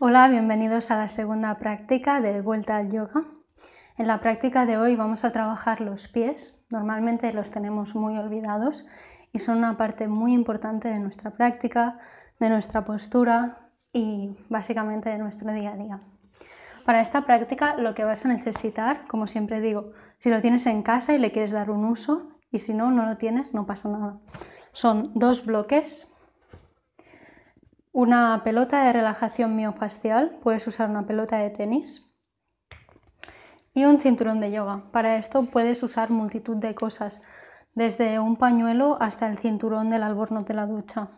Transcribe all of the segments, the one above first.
Hola, bienvenidos a la segunda práctica de vuelta al yoga. En la práctica de hoy vamos a trabajar los pies. Normalmente los tenemos muy olvidados y son una parte muy importante de nuestra práctica, de nuestra postura y básicamente de nuestro día a día. Para esta práctica lo que vas a necesitar, como siempre digo, si lo tienes en casa y le quieres dar un uso y si no, no lo tienes, no pasa nada. Son dos bloques una pelota de relajación miofascial, puedes usar una pelota de tenis. Y un cinturón de yoga. Para esto puedes usar multitud de cosas, desde un pañuelo hasta el cinturón del albornoz de la ducha.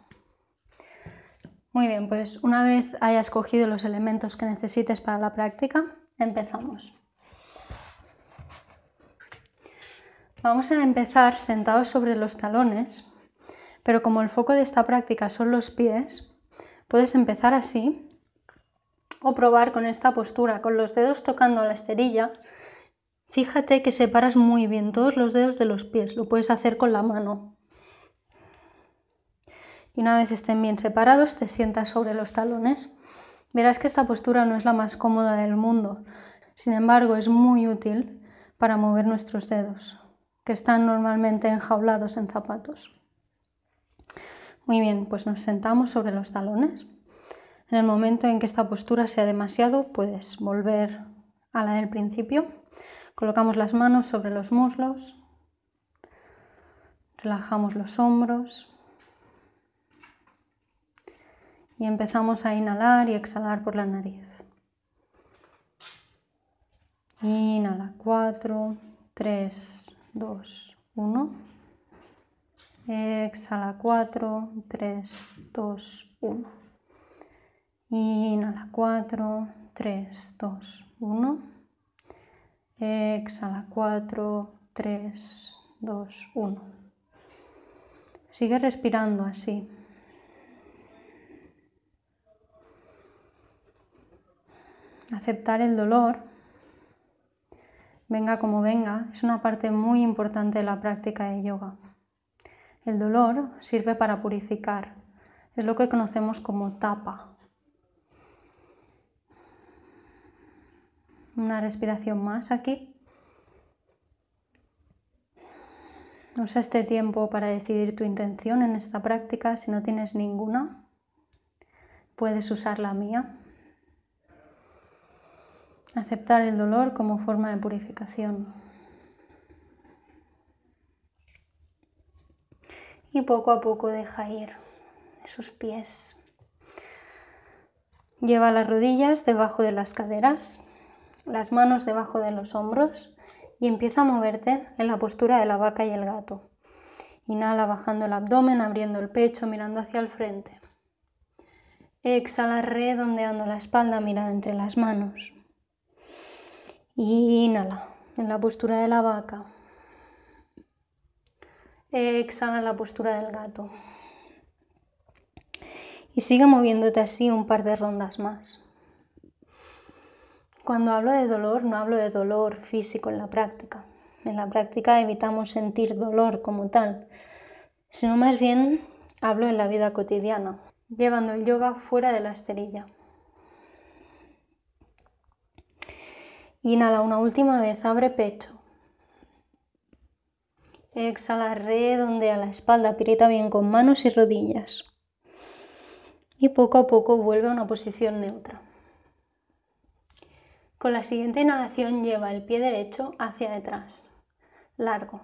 Muy bien, pues una vez hayas cogido los elementos que necesites para la práctica, empezamos. Vamos a empezar sentados sobre los talones, pero como el foco de esta práctica son los pies, Puedes empezar así o probar con esta postura, con los dedos tocando la esterilla. Fíjate que separas muy bien todos los dedos de los pies, lo puedes hacer con la mano. Y una vez estén bien separados, te sientas sobre los talones. Verás que esta postura no es la más cómoda del mundo, sin embargo es muy útil para mover nuestros dedos, que están normalmente enjaulados en zapatos. Muy bien, pues nos sentamos sobre los talones. En el momento en que esta postura sea demasiado, puedes volver a la del principio. Colocamos las manos sobre los muslos, relajamos los hombros y empezamos a inhalar y exhalar por la nariz. Inhala, 4, 3, 2, 1. Exhala 4, 3, 2, 1. Inhala 4, 3, 2, 1. Exhala 4, 3, 2, 1. Sigue respirando así. Aceptar el dolor, venga como venga, es una parte muy importante de la práctica de yoga. El dolor sirve para purificar, es lo que conocemos como tapa. Una respiración más aquí. Usa este tiempo para decidir tu intención en esta práctica. Si no tienes ninguna, puedes usar la mía. Aceptar el dolor como forma de purificación. y poco a poco deja ir sus pies. Lleva las rodillas debajo de las caderas, las manos debajo de los hombros y empieza a moverte en la postura de la vaca y el gato. Inhala bajando el abdomen, abriendo el pecho, mirando hacia el frente. Exhala redondeando la espalda, mirada entre las manos. Inhala en la postura de la vaca exhala la postura del gato. Y sigue moviéndote así un par de rondas más. Cuando hablo de dolor, no hablo de dolor físico en la práctica. En la práctica evitamos sentir dolor como tal, sino más bien hablo en la vida cotidiana, llevando el yoga fuera de la esterilla. Inhala una última vez, abre pecho. Exhala, redondea la espalda, pirita bien con manos y rodillas. Y poco a poco vuelve a una posición neutra. Con la siguiente inhalación lleva el pie derecho hacia detrás, largo,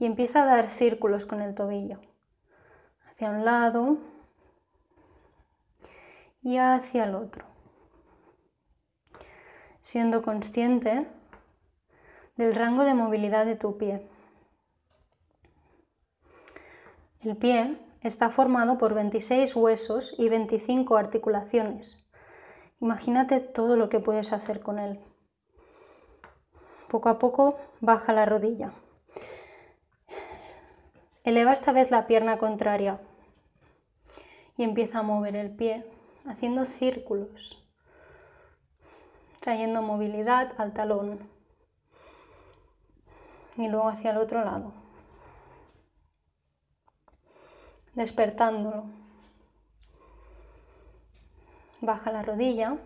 y empieza a dar círculos con el tobillo, hacia un lado y hacia el otro, siendo consciente del rango de movilidad de tu pie. El pie está formado por 26 huesos y 25 articulaciones. Imagínate todo lo que puedes hacer con él. Poco a poco baja la rodilla. Eleva esta vez la pierna contraria y empieza a mover el pie haciendo círculos, trayendo movilidad al talón y luego hacia el otro lado. despertándolo. Baja la rodilla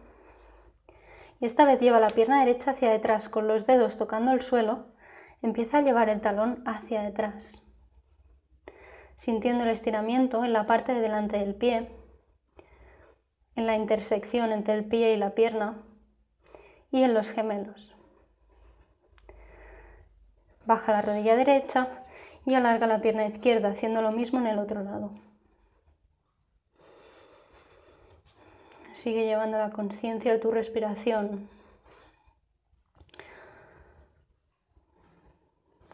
y esta vez lleva la pierna derecha hacia detrás con los dedos tocando el suelo. Empieza a llevar el talón hacia detrás, sintiendo el estiramiento en la parte de delante del pie, en la intersección entre el pie y la pierna y en los gemelos. Baja la rodilla derecha y alarga la pierna izquierda haciendo lo mismo en el otro lado. Sigue llevando la conciencia a tu respiración.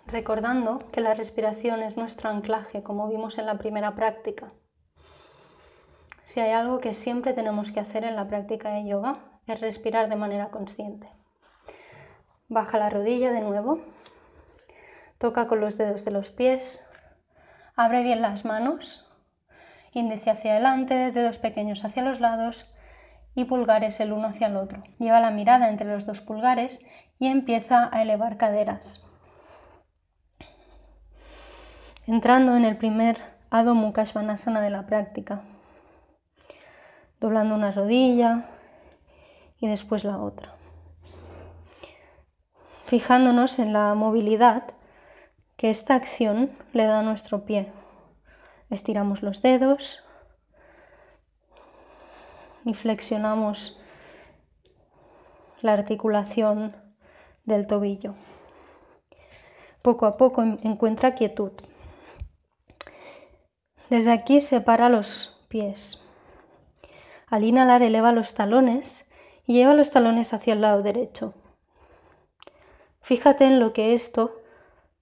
Recordando que la respiración es nuestro anclaje, como vimos en la primera práctica. Si hay algo que siempre tenemos que hacer en la práctica de yoga, es respirar de manera consciente. Baja la rodilla de nuevo, toca con los dedos de los pies, abre bien las manos, índice hacia adelante, dedos pequeños hacia los lados y pulgares el uno hacia el otro. Lleva la mirada entre los dos pulgares y empieza a elevar caderas. Entrando en el primer Adho Mukha Svanasana de la práctica, doblando una rodilla y después la otra. Fijándonos en la movilidad que esta acción le da a nuestro pie. Estiramos los dedos y flexionamos la articulación del tobillo. Poco a poco encuentra quietud. Desde aquí separa los pies. Al inhalar eleva los talones y lleva los talones hacia el lado derecho. Fíjate en lo que esto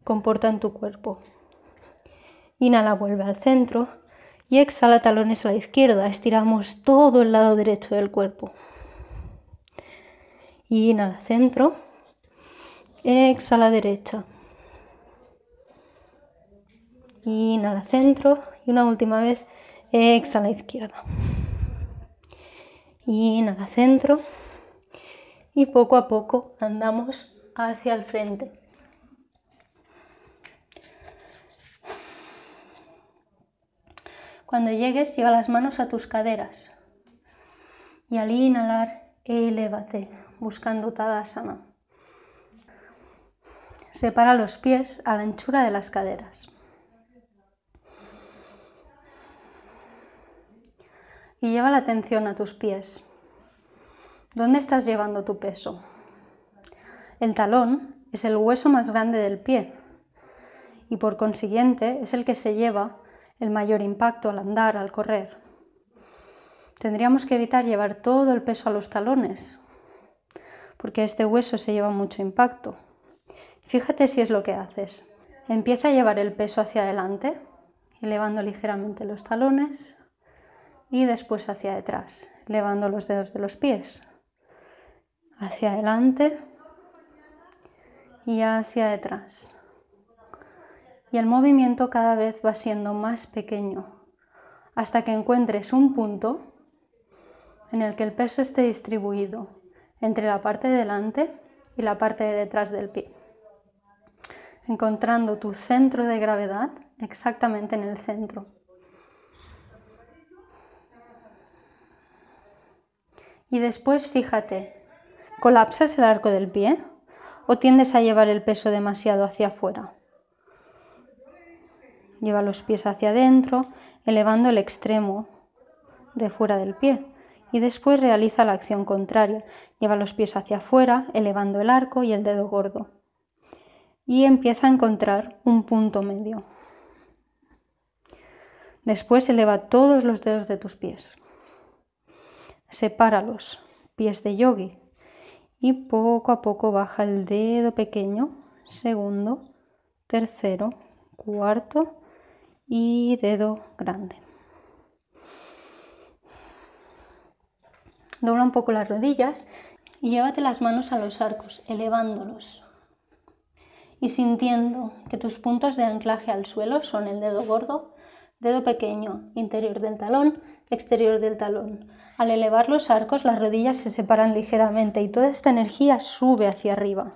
comportan tu cuerpo. Inhala, vuelve al centro y exhala talones a la izquierda. Estiramos todo el lado derecho del cuerpo. Inhala, centro. Exhala, derecha. Inhala, centro. Y una última vez, exhala, izquierda. Inhala, centro. Y poco a poco andamos hacia el frente. Cuando llegues, lleva las manos a tus caderas. Y al inhalar, elévate, buscando Tadasana. Separa los pies a la anchura de las caderas. Y lleva la atención a tus pies. ¿Dónde estás llevando tu peso? El talón es el hueso más grande del pie y por consiguiente es el que se lleva el mayor impacto al andar, al correr. Tendríamos que evitar llevar todo el peso a los talones, porque este hueso se lleva mucho impacto. Fíjate si es lo que haces. Empieza a llevar el peso hacia adelante, elevando ligeramente los talones y después hacia detrás, elevando los dedos de los pies. Hacia adelante y hacia detrás y el movimiento cada vez va siendo más pequeño, hasta que encuentres un punto en el que el peso esté distribuido entre la parte de delante y la parte de detrás del pie, encontrando tu centro de gravedad exactamente en el centro. Y después fíjate, ¿colapsas el arco del pie o tiendes a llevar el peso demasiado hacia afuera? Lleva los pies hacia adentro, elevando el extremo de fuera del pie. Y después realiza la acción contraria. Lleva los pies hacia afuera, elevando el arco y el dedo gordo. Y empieza a encontrar un punto medio. Después eleva todos los dedos de tus pies. Sepáralos, pies de yogi. Y poco a poco baja el dedo pequeño, segundo, tercero, cuarto y dedo grande. Dobla un poco las rodillas y llévate las manos a los arcos, elevándolos y sintiendo que tus puntos de anclaje al suelo son el dedo gordo, dedo pequeño, interior del talón, exterior del talón. Al elevar los arcos las rodillas se separan ligeramente y toda esta energía sube hacia arriba.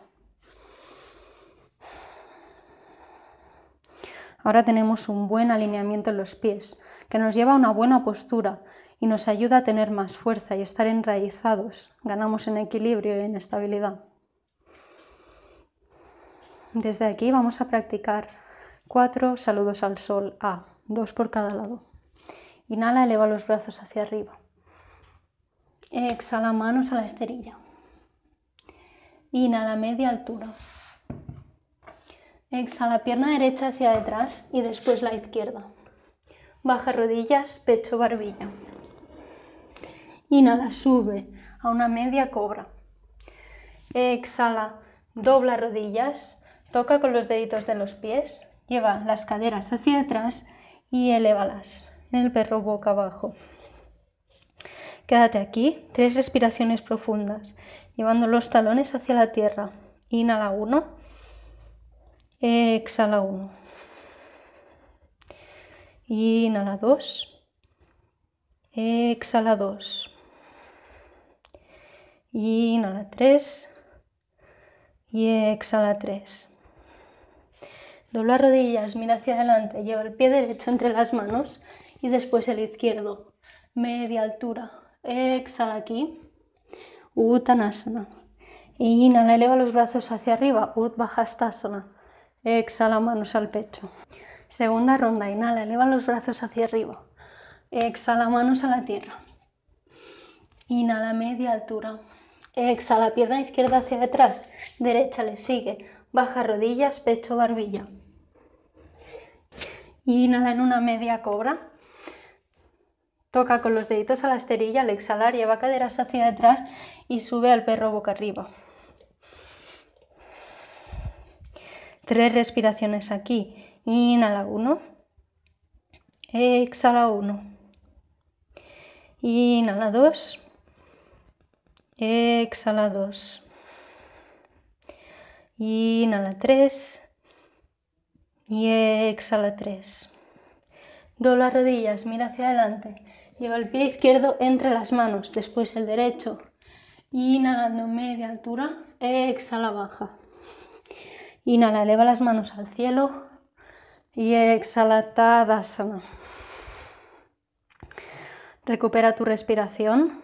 Ahora tenemos un buen alineamiento en los pies, que nos lleva a una buena postura y nos ayuda a tener más fuerza y estar enraizados. Ganamos en equilibrio y en estabilidad. Desde aquí vamos a practicar cuatro saludos al sol A, dos por cada lado. Inhala, eleva los brazos hacia arriba. Exhala manos a la esterilla. Inhala media altura. Exhala pierna derecha hacia detrás y después la izquierda. Baja rodillas, pecho, barbilla. Inhala, sube a una media cobra. Exhala, dobla rodillas, toca con los deditos de los pies, lleva las caderas hacia atrás y elévalas. El perro boca abajo. Quédate aquí, tres respiraciones profundas, llevando los talones hacia la tierra. Inhala uno. Exhala 1. Inhala 2. Exhala 2. Inhala 3. Y exhala 3. Dobla rodillas, mira hacia adelante, lleva el pie derecho entre las manos y después el izquierdo. Media altura. Exhala aquí. Uttanasana. Inhala, eleva los brazos hacia arriba. Hastasana. Exhala, manos al pecho. Segunda ronda, inhala, eleva los brazos hacia arriba. Exhala, manos a la tierra. Inhala, media altura. Exhala, pierna izquierda hacia atrás. Derecha le sigue. Baja rodillas, pecho, barbilla. Inhala en una media cobra. Toca con los deditos a la esterilla al exhalar, lleva caderas hacia atrás y sube al perro boca arriba. Tres respiraciones aquí. Inhala uno. Exhala uno. Inhala dos. Exhala dos. Inhala tres. Y exhala tres. Dobla las rodillas, mira hacia adelante. Lleva el pie izquierdo entre las manos, después el derecho. Inhalando media altura, exhala baja. Inhala, eleva las manos al cielo y exhala Tadasana. Recupera tu respiración.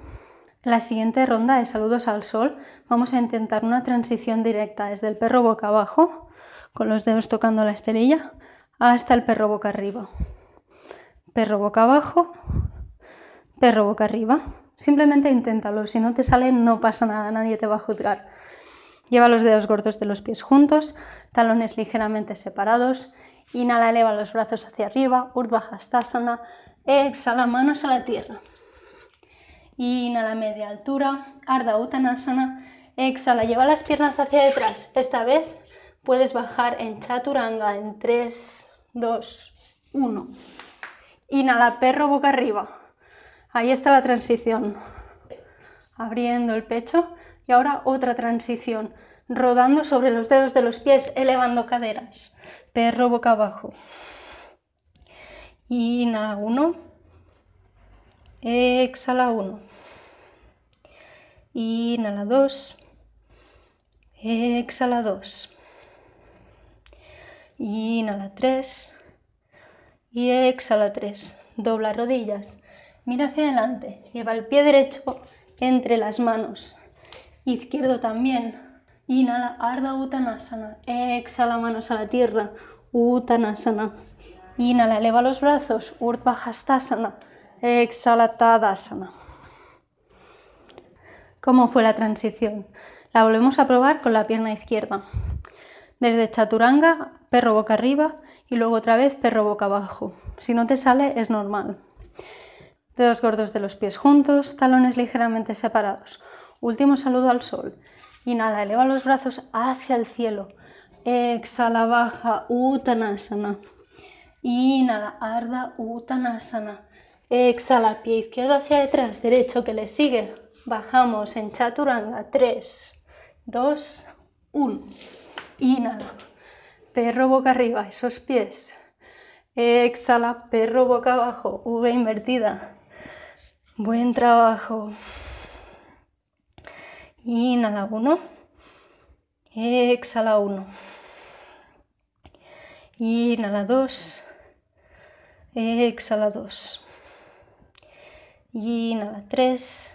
La siguiente ronda de saludos al sol. Vamos a intentar una transición directa desde el perro boca abajo, con los dedos tocando la esterilla, hasta el perro boca arriba. Perro boca abajo, perro boca arriba. Simplemente inténtalo. Si no te sale, no pasa nada, nadie te va a juzgar. Lleva los dedos gordos de los pies juntos, talones ligeramente separados. Inhala, eleva los brazos hacia arriba, Urdhva Hastasana. Exhala, manos a la tierra. Inhala, media altura, Ardha Uttanasana. Exhala, lleva las piernas hacia detrás. Esta vez puedes bajar en Chaturanga en 3, 2, 1. Inhala, perro boca arriba. Ahí está la transición. Abriendo el pecho. Y ahora otra transición, rodando sobre los dedos de los pies, elevando caderas, perro boca abajo. Inhala uno, exhala uno. Inhala dos, exhala dos. Inhala tres y exhala tres. Dobla rodillas. Mira hacia adelante. Lleva el pie derecho entre las manos. Izquierdo también. Inhala, arda utanasana. Exhala, manos a la tierra. Utanasana. Inhala, eleva los brazos. Urdhva Hastasana. Exhala, Tadasana. ¿Cómo fue la transición? La volvemos a probar con la pierna izquierda. Desde chaturanga, perro boca arriba y luego otra vez perro boca abajo. Si no te sale, es normal. Dedos gordos de los pies juntos, talones ligeramente separados. Último saludo al sol. Inhala, eleva los brazos hacia el cielo. Exhala, baja, Uttanasana. Inhala, arda, Uttanasana. Exhala, pie izquierdo hacia detrás, derecho que le sigue. Bajamos en Chaturanga. 3, 2, 1. Inhala, perro boca arriba, esos pies. Exhala, perro boca abajo, V invertida. Buen trabajo. Inhala uno, Exhala 1. Inhala 2. Exhala 2. Inhala 3.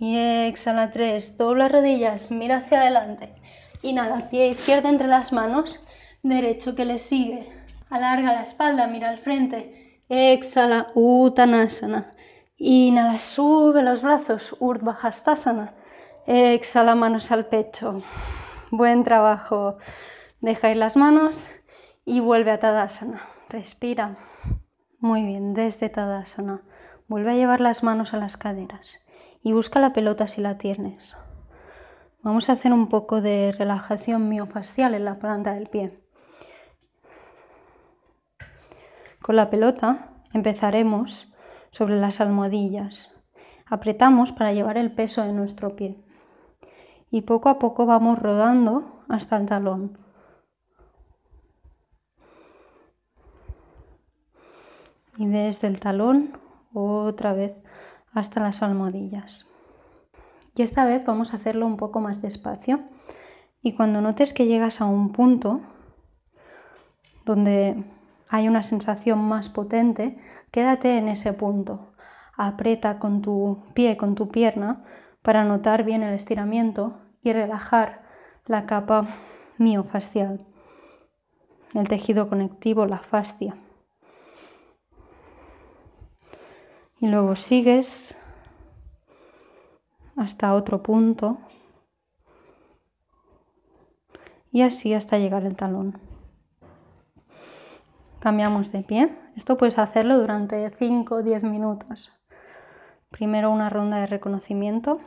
Y exhala 3. Dobla rodillas, mira hacia adelante. Inhala, pie izquierdo entre las manos, derecho que le sigue. Alarga la espalda, mira al frente. Exhala, Uttanasana. Inhala, sube los brazos, Urdhva Hastasana exhala manos al pecho. Buen trabajo. Deja ir las manos y vuelve a Tadasana. Respira. Muy bien, desde Tadasana. Vuelve a llevar las manos a las caderas y busca la pelota si la tienes. Vamos a hacer un poco de relajación miofascial en la planta del pie. Con la pelota empezaremos sobre las almohadillas. Apretamos para llevar el peso de nuestro pie y poco a poco vamos rodando hasta el talón. Y desde el talón otra vez hasta las almohadillas. Y esta vez vamos a hacerlo un poco más despacio. Y cuando notes que llegas a un punto donde hay una sensación más potente, quédate en ese punto. Aprieta con tu pie, con tu pierna, para notar bien el estiramiento y relajar la capa miofascial, el tejido conectivo, la fascia. Y luego sigues hasta otro punto y así hasta llegar el talón. Cambiamos de pie. Esto puedes hacerlo durante 5 o 10 minutos. Primero una ronda de reconocimiento.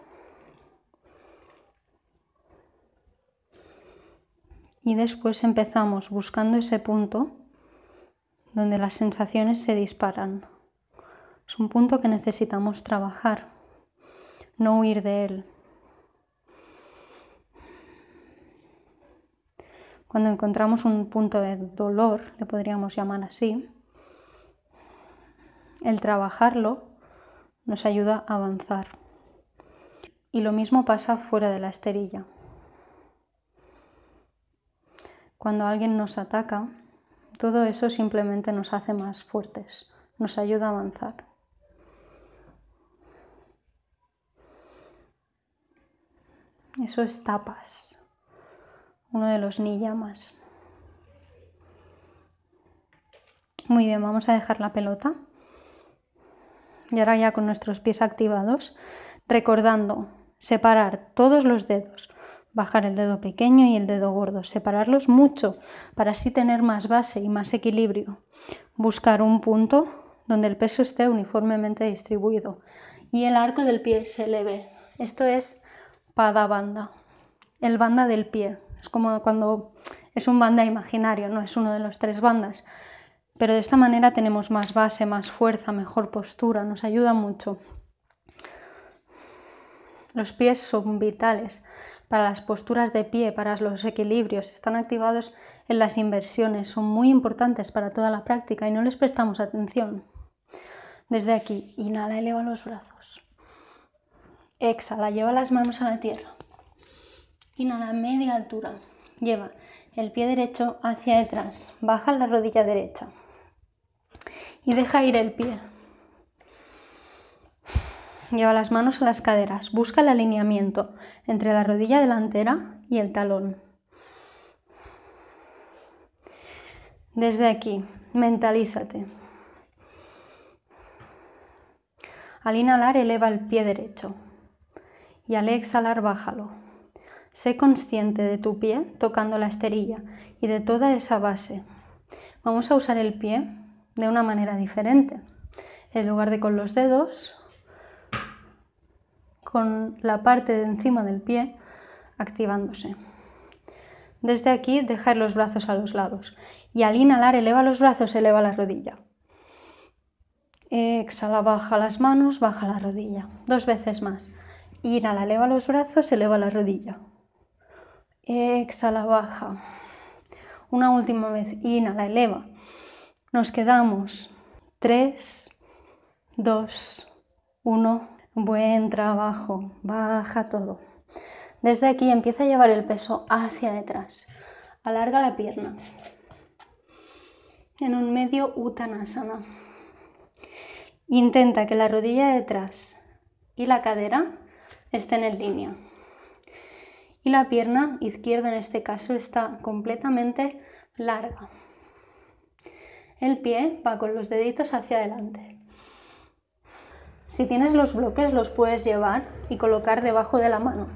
Y después empezamos buscando ese punto donde las sensaciones se disparan. Es un punto que necesitamos trabajar, no huir de él. Cuando encontramos un punto de dolor, le podríamos llamar así, el trabajarlo nos ayuda a avanzar. Y lo mismo pasa fuera de la esterilla. Cuando alguien nos ataca, todo eso simplemente nos hace más fuertes, nos ayuda a avanzar. Eso es tapas, uno de los niyamas. Muy bien, vamos a dejar la pelota. Y ahora ya con nuestros pies activados, recordando separar todos los dedos, bajar el dedo pequeño y el dedo gordo, separarlos mucho para así tener más base y más equilibrio. Buscar un punto donde el peso esté uniformemente distribuido y el arco del pie se eleve. Esto es pada banda, el banda del pie. Es como cuando es un banda imaginario, no es uno de los tres bandas pero de esta manera tenemos más base, más fuerza, mejor postura, nos ayuda mucho. Los pies son vitales para las posturas de pie, para los equilibrios, están activados en las inversiones, son muy importantes para toda la práctica y no les prestamos atención. Desde aquí, inhala, eleva los brazos. Exhala, lleva las manos a la tierra. Inhala a media altura. Lleva el pie derecho hacia atrás. Baja la rodilla derecha y deja ir el pie. Lleva las manos a las caderas. Busca el alineamiento entre la rodilla delantera y el talón. Desde aquí, mentalízate. Al inhalar, eleva el pie derecho. Y al exhalar, bájalo. Sé consciente de tu pie tocando la esterilla y de toda esa base. Vamos a usar el pie de una manera diferente. En lugar de con los dedos, con la parte de encima del pie activándose. Desde aquí dejar los brazos a los lados y al inhalar eleva los brazos, eleva la rodilla. Exhala, baja las manos, baja la rodilla. Dos veces más. Inhala, eleva los brazos, eleva la rodilla. Exhala, baja. Una última vez. Inhala, eleva. Nos quedamos. 3, 2, 1. Buen trabajo. Baja todo. Desde aquí empieza a llevar el peso hacia detrás. Alarga la pierna. En un medio utanasana. Intenta que la rodilla de detrás y la cadera estén en línea. Y la pierna izquierda en este caso está completamente larga. El pie va con los deditos hacia adelante. Si tienes los bloques los puedes llevar y colocar debajo de la mano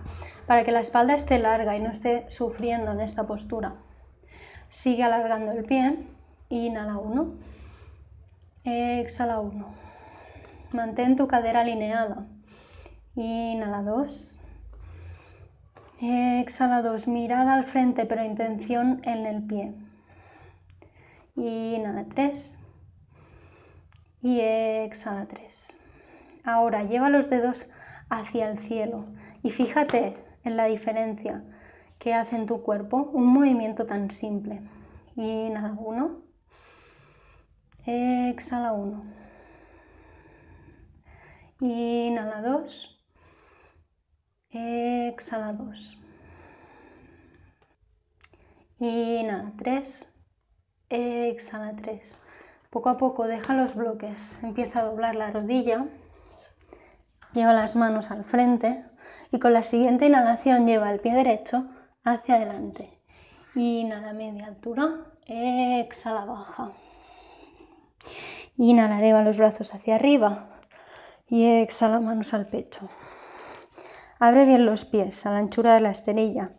para que la espalda esté larga y no esté sufriendo en esta postura. Sigue alargando el pie, inhala uno, exhala uno. Mantén tu cadera alineada. Inhala dos, exhala dos, mirada al frente pero intención en el pie. Inhala 3 y exhala 3. Ahora lleva los dedos hacia el cielo y fíjate en la diferencia que hace en tu cuerpo un movimiento tan simple. Inhala 1, exhala 1. Inhala 2, exhala 2. Inhala 3 exhala 3. Poco a poco deja los bloques, empieza a doblar la rodilla, lleva las manos al frente y con la siguiente inhalación lleva el pie derecho hacia adelante. Inhala media altura, exhala baja. Inhala, eleva los brazos hacia arriba y exhala manos al pecho. Abre bien los pies a la anchura de la esterilla.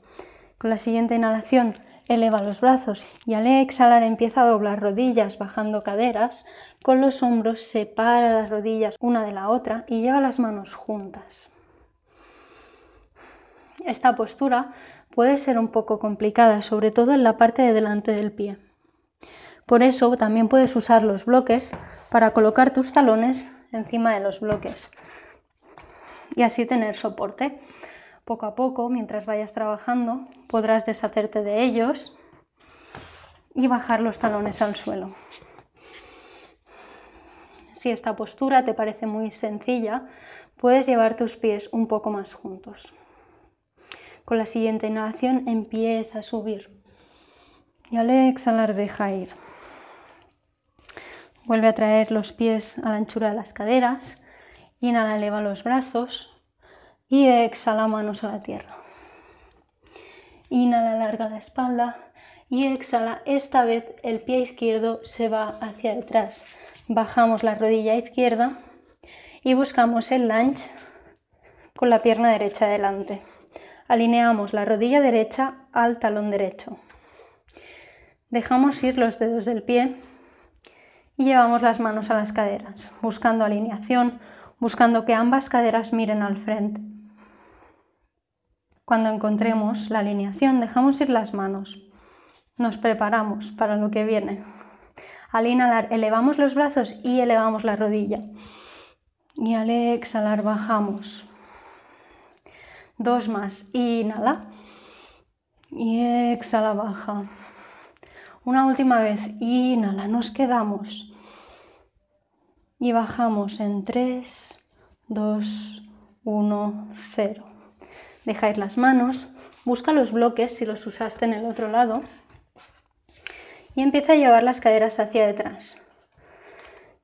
Con la siguiente inhalación eleva los brazos y al exhalar empieza a doblar rodillas bajando caderas, con los hombros separa las rodillas una de la otra y lleva las manos juntas. Esta postura puede ser un poco complicada, sobre todo en la parte de delante del pie. Por eso también puedes usar los bloques para colocar tus talones encima de los bloques y así tener soporte poco a poco, mientras vayas trabajando, podrás deshacerte de ellos y bajar los talones al suelo. Si esta postura te parece muy sencilla, puedes llevar tus pies un poco más juntos. Con la siguiente inhalación empieza a subir y al exhalar deja ir. Vuelve a traer los pies a la anchura de las caderas. Inhala, eleva los brazos y exhala manos a la tierra. Inhala, larga la espalda y exhala. Esta vez el pie izquierdo se va hacia atrás. Bajamos la rodilla izquierda y buscamos el lunge con la pierna derecha adelante. Alineamos la rodilla derecha al talón derecho. Dejamos ir los dedos del pie y llevamos las manos a las caderas, buscando alineación, buscando que ambas caderas miren al frente. Cuando encontremos la alineación, dejamos ir las manos. Nos preparamos para lo que viene. Al inhalar, elevamos los brazos y elevamos la rodilla. Y al exhalar, bajamos. Dos más. Inhala. Y exhala, baja. Una última vez. Inhala, nos quedamos. Y bajamos en 3, 2, 1, cero. Dejáis las manos, busca los bloques si los usaste en el otro lado y empieza a llevar las caderas hacia detrás,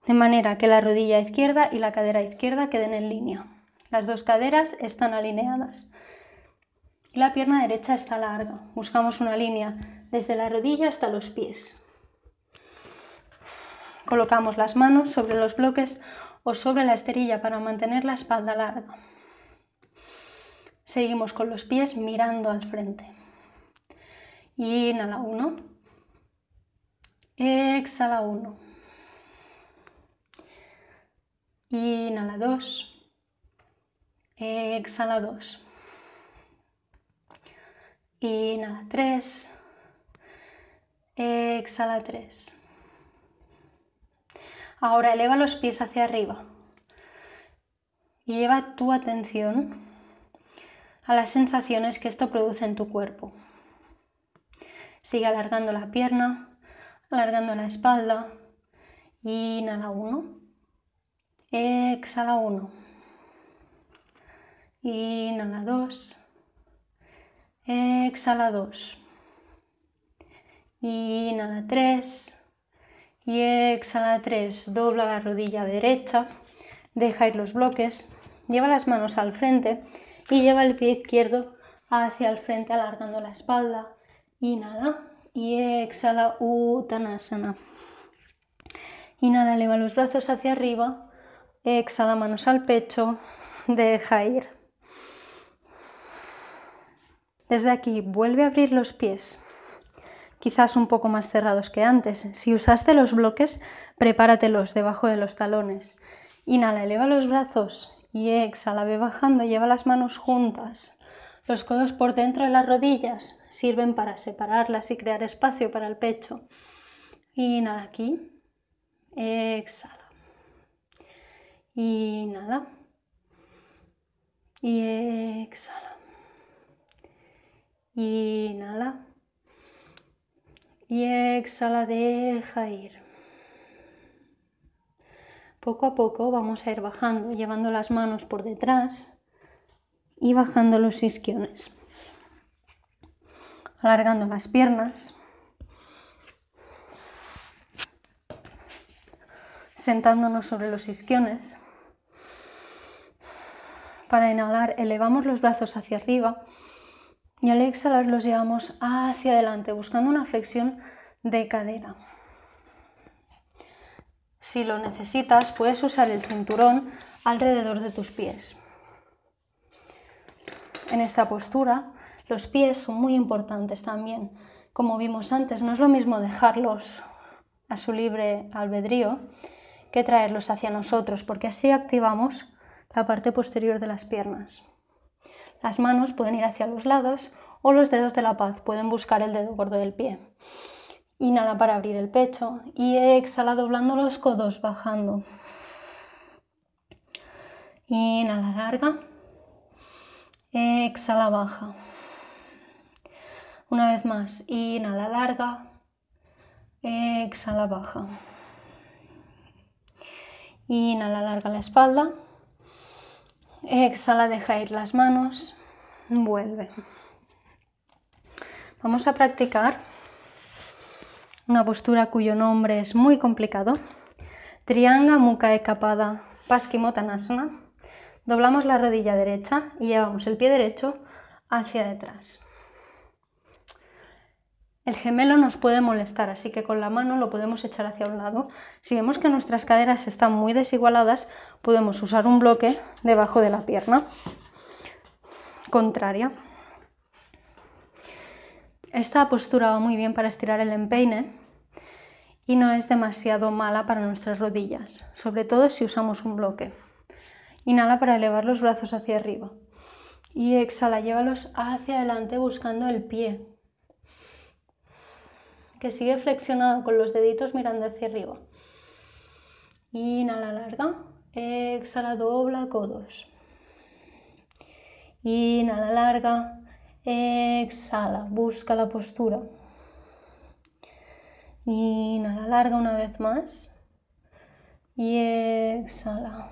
de manera que la rodilla izquierda y la cadera izquierda queden en línea. Las dos caderas están alineadas y la pierna derecha está larga. Buscamos una línea desde la rodilla hasta los pies. Colocamos las manos sobre los bloques o sobre la esterilla para mantener la espalda larga. Seguimos con los pies mirando al frente. Inhala 1. Exhala 1. Inhala 2. Exhala 2. Inhala 3. Exhala 3. Ahora eleva los pies hacia arriba lleva tu atención a las sensaciones que esto produce en tu cuerpo. Sigue alargando la pierna, alargando la espalda. Inhala uno, Exhala uno, Inhala dos, Exhala dos, Inhala tres, Y exhala tres. Dobla la rodilla derecha. Deja ir los bloques. Lleva las manos al frente y lleva el pie izquierdo hacia el frente alargando la espalda. Inhala y exhala Uttanasana. Inhala, eleva los brazos hacia arriba. Exhala, manos al pecho. Deja ir. Desde aquí vuelve a abrir los pies, quizás un poco más cerrados que antes. Si usaste los bloques, prepáratelos debajo de los talones. Inhala, eleva los brazos y exhala, ve bajando, lleva las manos juntas. Los codos por dentro de las rodillas sirven para separarlas y crear espacio para el pecho. Inhala aquí, exhala. Inhala y exhala. Inhala y exhala, deja ir. Poco a poco vamos a ir bajando, llevando las manos por detrás y bajando los isquiones. Alargando las piernas. Sentándonos sobre los isquiones. Para inhalar elevamos los brazos hacia arriba y al exhalar los llevamos hacia adelante buscando una flexión de cadera. Si lo necesitas, puedes usar el cinturón alrededor de tus pies. En esta postura, los pies son muy importantes también. Como vimos antes, no es lo mismo dejarlos a su libre albedrío que traerlos hacia nosotros, porque así activamos la parte posterior de las piernas. Las manos pueden ir hacia los lados o los dedos de la paz pueden buscar el dedo gordo del pie. Inhala para abrir el pecho y exhala doblando los codos, bajando. Inhala larga. Exhala baja. Una vez más, inhala larga. Exhala baja. Inhala larga la espalda. Exhala, deja ir las manos. Vuelve. Vamos a practicar una postura cuyo nombre es muy complicado. Trianga Mukha Ekapada Paschimottanasana. Doblamos la rodilla derecha y llevamos el pie derecho hacia detrás. El gemelo nos puede molestar, así que con la mano lo podemos echar hacia un lado. Si vemos que nuestras caderas están muy desigualadas, podemos usar un bloque debajo de la pierna contraria. Esta postura va muy bien para estirar el empeine y no es demasiado mala para nuestras rodillas, sobre todo si usamos un bloque. Inhala para elevar los brazos hacia arriba y exhala, llévalos hacia adelante buscando el pie, que sigue flexionado con los deditos mirando hacia arriba. Inhala larga, exhala dobla codos. Inhala larga, Exhala, busca la postura. Inhala, larga una vez más. Y exhala.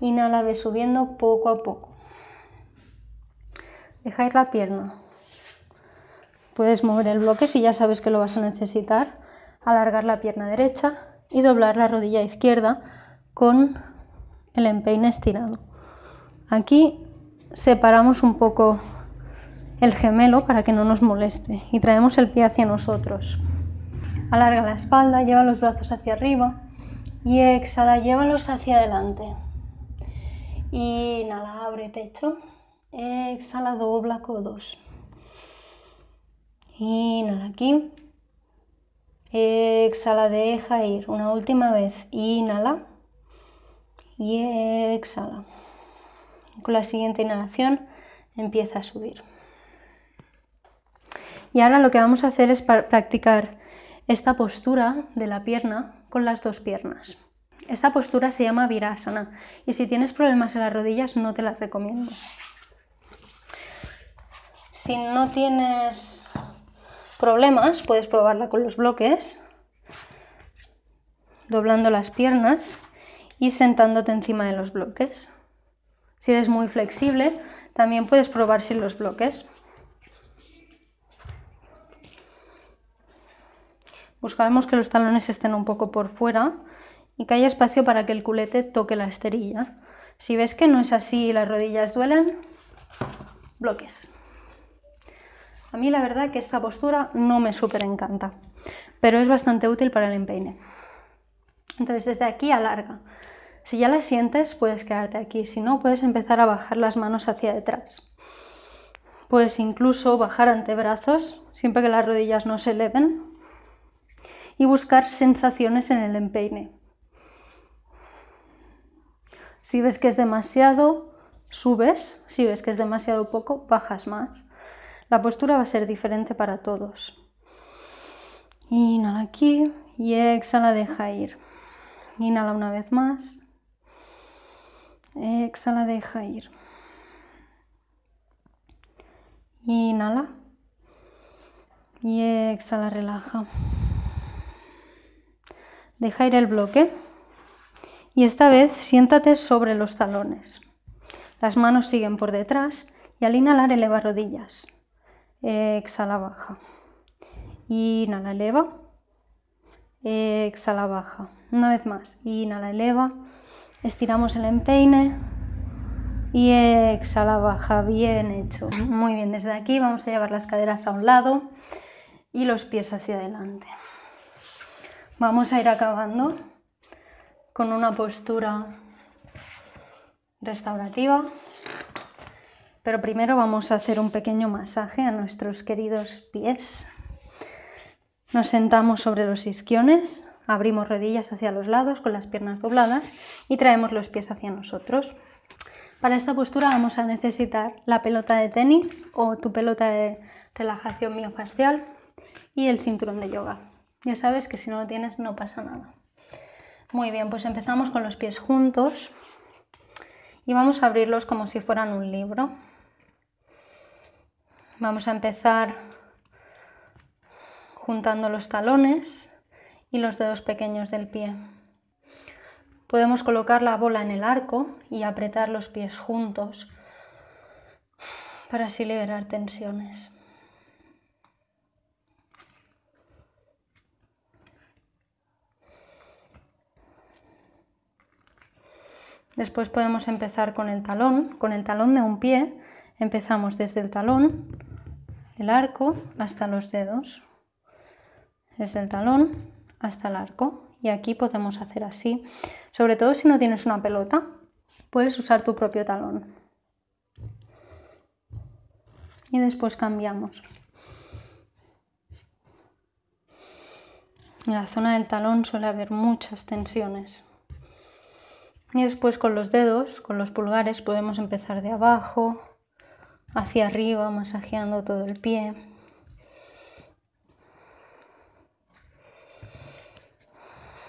Inhala, ve subiendo poco a poco. Deja ir la pierna. Puedes mover el bloque si ya sabes que lo vas a necesitar. Alargar la pierna derecha y doblar la rodilla izquierda con el empeine estirado. Aquí separamos un poco el gemelo para que no nos moleste y traemos el pie hacia nosotros. Alarga la espalda, lleva los brazos hacia arriba y exhala, llévalos hacia adelante. Inhala, abre pecho. Exhala, dobla codos. Inhala aquí. Exhala, deja ir. Una última vez. Inhala y exhala. Con la siguiente inhalación empieza a subir. Y ahora lo que vamos a hacer es practicar esta postura de la pierna con las dos piernas. Esta postura se llama virasana y si tienes problemas en las rodillas no te la recomiendo. Si no tienes problemas puedes probarla con los bloques, doblando las piernas y sentándote encima de los bloques. Si eres muy flexible, también puedes probar sin los bloques. Buscamos que los talones estén un poco por fuera y que haya espacio para que el culete toque la esterilla. Si ves que no es así y las rodillas duelen, bloques. A mí la verdad que esta postura no me súper encanta, pero es bastante útil para el empeine. Entonces desde aquí alarga. Si ya la sientes, puedes quedarte aquí. Si no, puedes empezar a bajar las manos hacia detrás. Puedes incluso bajar antebrazos, siempre que las rodillas no se eleven, y buscar sensaciones en el empeine. Si ves que es demasiado, subes. Si ves que es demasiado poco, bajas más. La postura va a ser diferente para todos. Inhala aquí y exhala, deja ir. Inhala una vez más. Exhala, deja ir. Inhala. Y exhala, relaja. Deja ir el bloque. Y esta vez siéntate sobre los talones. Las manos siguen por detrás y al inhalar eleva rodillas. Exhala, baja. Inhala, eleva. Exhala, baja. Una vez más. Inhala, eleva estiramos el empeine y exhala, baja, bien hecho. Muy bien, desde aquí vamos a llevar las caderas a un lado y los pies hacia adelante. Vamos a ir acabando con una postura restaurativa, pero primero vamos a hacer un pequeño masaje a nuestros queridos pies. Nos sentamos sobre los isquiones Abrimos rodillas hacia los lados con las piernas dobladas y traemos los pies hacia nosotros. Para esta postura vamos a necesitar la pelota de tenis o tu pelota de relajación miofascial y el cinturón de yoga. Ya sabes que si no lo tienes no pasa nada. Muy bien, pues empezamos con los pies juntos y vamos a abrirlos como si fueran un libro. Vamos a empezar juntando los talones y los dedos pequeños del pie. Podemos colocar la bola en el arco y apretar los pies juntos para así liberar tensiones. Después podemos empezar con el talón, con el talón de un pie. Empezamos desde el talón, el arco, hasta los dedos. Desde el talón hasta el arco. Y aquí podemos hacer así. Sobre todo si no tienes una pelota, puedes usar tu propio talón. Y después cambiamos. En la zona del talón suele haber muchas tensiones. Y después con los dedos, con los pulgares, podemos empezar de abajo, hacia arriba, masajeando todo el pie.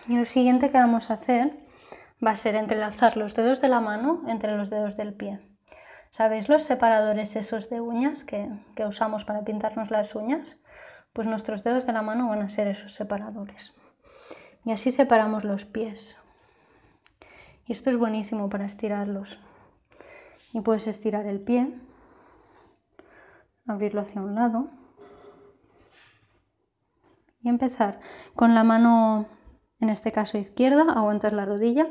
Y lo siguiente que vamos a hacer va a ser entrelazar los dedos de la mano entre los dedos del pie. ¿Sabéis los separadores esos de uñas que, que usamos para pintarnos las uñas? Pues nuestros dedos de la mano van a ser esos separadores. Y así separamos los pies. Y esto es buenísimo para estirarlos. Y puedes estirar el pie, abrirlo hacia un lado y empezar con la mano en este caso izquierda, aguantas la rodilla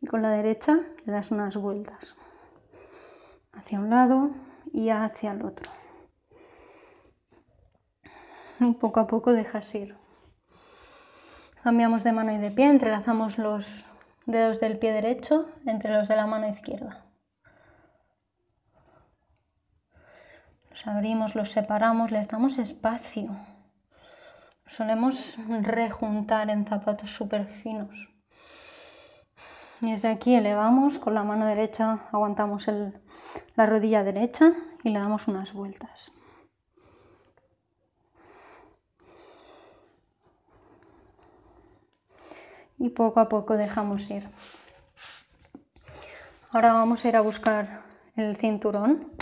y con la derecha le das unas vueltas hacia un lado y hacia el otro. un poco a poco dejas ir. Cambiamos de mano y de pie, entrelazamos los dedos del pie derecho entre los de la mano izquierda. Los abrimos, los separamos, les damos espacio solemos rejuntar en zapatos súper finos. Desde aquí elevamos, con la mano derecha aguantamos la rodilla derecha y le damos unas vueltas. Y poco a poco dejamos ir. Ahora vamos a ir a buscar el cinturón.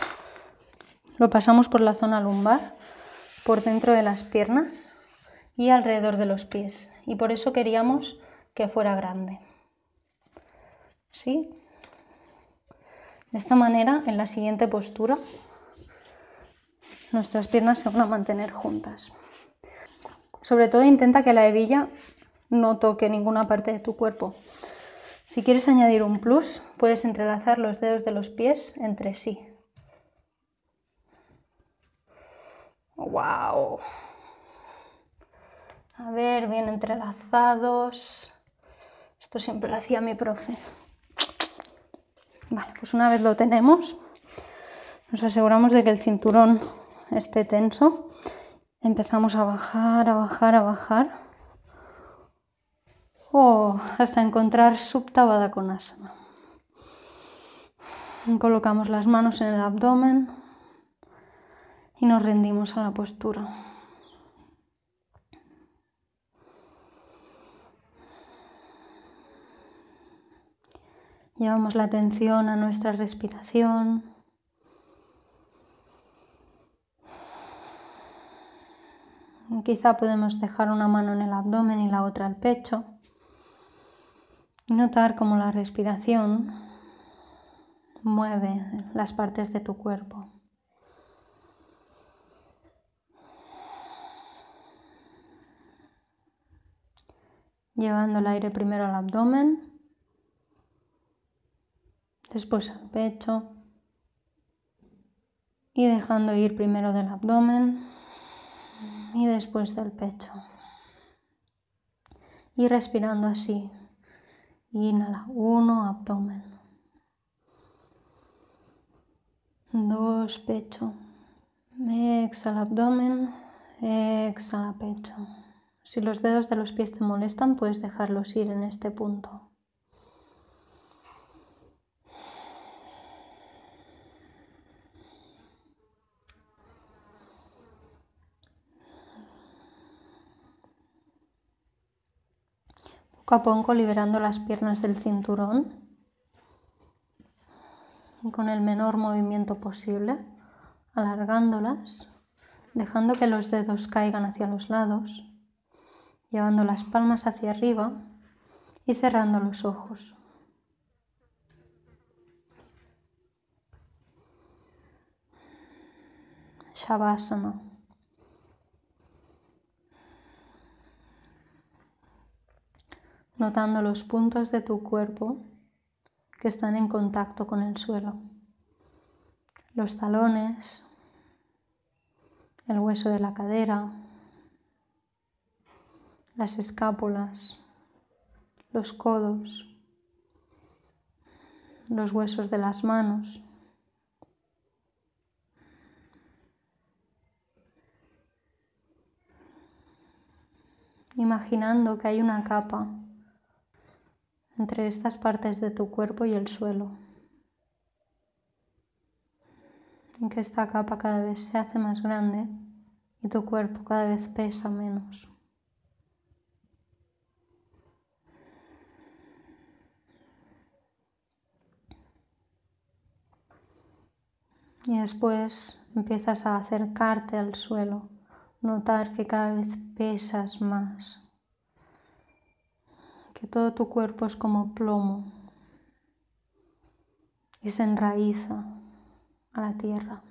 Lo pasamos por la zona lumbar, por dentro de las piernas, y alrededor de los pies. Y por eso queríamos que fuera grande. ¿Sí? De esta manera, en la siguiente postura, nuestras piernas se van a mantener juntas. Sobre todo intenta que la hebilla no toque ninguna parte de tu cuerpo. Si quieres añadir un plus, puedes entrelazar los dedos de los pies entre sí. ¡Wow! A ver, bien entrelazados. Esto siempre lo hacía mi profe. Vale, pues una vez lo tenemos, nos aseguramos de que el cinturón esté tenso. Empezamos a bajar, a bajar, a bajar. Oh, hasta encontrar Subtabada asma. Colocamos las manos en el abdomen y nos rendimos a la postura. Llevamos la atención a nuestra respiración. Quizá podemos dejar una mano en el abdomen y la otra al pecho. Y notar cómo la respiración mueve las partes de tu cuerpo. Llevando el aire primero al abdomen después al pecho y dejando ir primero del abdomen y después del pecho. Y respirando así. Inhala, uno abdomen. dos pecho. Exhala abdomen, exhala pecho. Si los dedos de los pies te molestan, puedes dejarlos ir en este punto. poco poco liberando las piernas del cinturón con el menor movimiento posible, alargándolas, dejando que los dedos caigan hacia los lados, llevando las palmas hacia arriba y cerrando los ojos. Shavasana. notando los puntos de tu cuerpo que están en contacto con el suelo, los talones, el hueso de la cadera, las escápulas, los codos, los huesos de las manos. Imaginando que hay una capa entre estas partes de tu cuerpo y el suelo, en que esta capa cada vez se hace más grande y tu cuerpo cada vez pesa menos. Y después empiezas a acercarte al suelo, notar que cada vez pesas más todo tu cuerpo es como plomo y se enraiza a la tierra.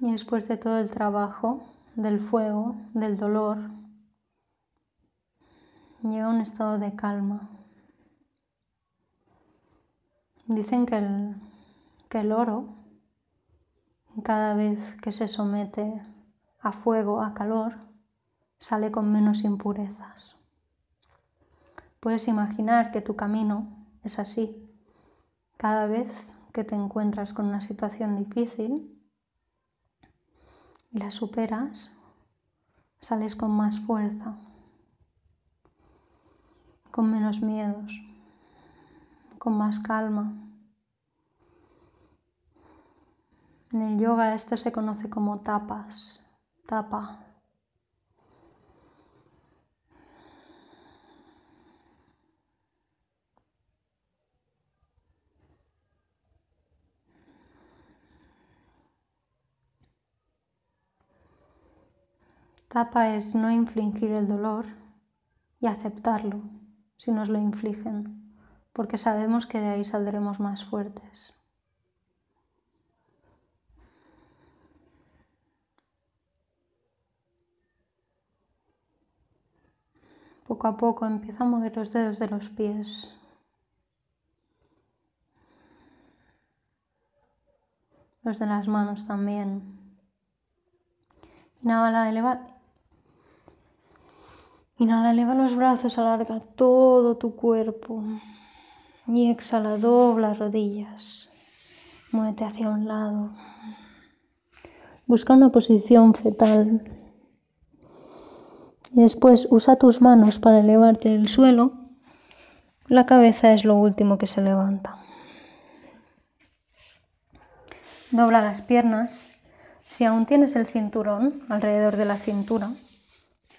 Y después de todo el trabajo, del fuego, del dolor, llega un estado de calma. Dicen que el que el oro, cada vez que se somete a fuego, a calor, sale con menos impurezas. Puedes imaginar que tu camino es así. Cada vez que te encuentras con una situación difícil y la superas, sales con más fuerza, con menos miedos, con más calma. En el yoga esto se conoce como tapas, tapa. Tapa es no infligir el dolor y aceptarlo si nos lo infligen, porque sabemos que de ahí saldremos más fuertes. Poco a poco empieza a mover los dedos de los pies. Los de las manos también. Inhala, eleva. Inhala, eleva los brazos, alarga todo tu cuerpo. Y exhala, dobla rodillas. Muévete hacia un lado. Busca una posición fetal después usa tus manos para elevarte del suelo. La cabeza es lo último que se levanta. Dobla las piernas. Si aún tienes el cinturón alrededor de la cintura,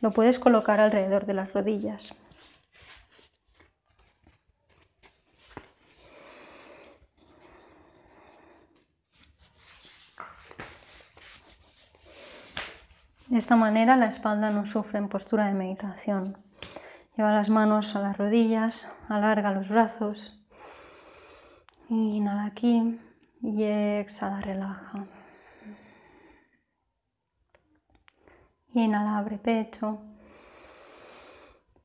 lo puedes colocar alrededor de las rodillas. De esta manera la espalda no sufre en postura de meditación. Lleva las manos a las rodillas, alarga los brazos. Inhala aquí y exhala, relaja. inhala, abre pecho.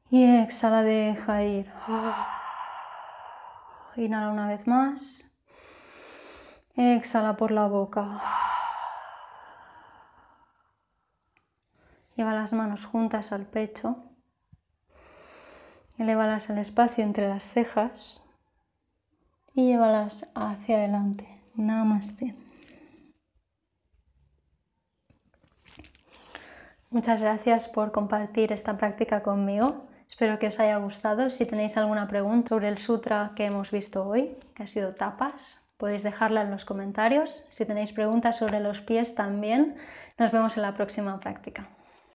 Y exhala, deja ir. Inhala una vez más. Exhala por la boca. Lleva las manos juntas al pecho. Elevalas al espacio entre las cejas y llévalas hacia adelante. Namaste. Muchas gracias por compartir esta práctica conmigo. Espero que os haya gustado. Si tenéis alguna pregunta sobre el sutra que hemos visto hoy, que ha sido tapas, podéis dejarla en los comentarios. Si tenéis preguntas sobre los pies también, nos vemos en la próxima práctica.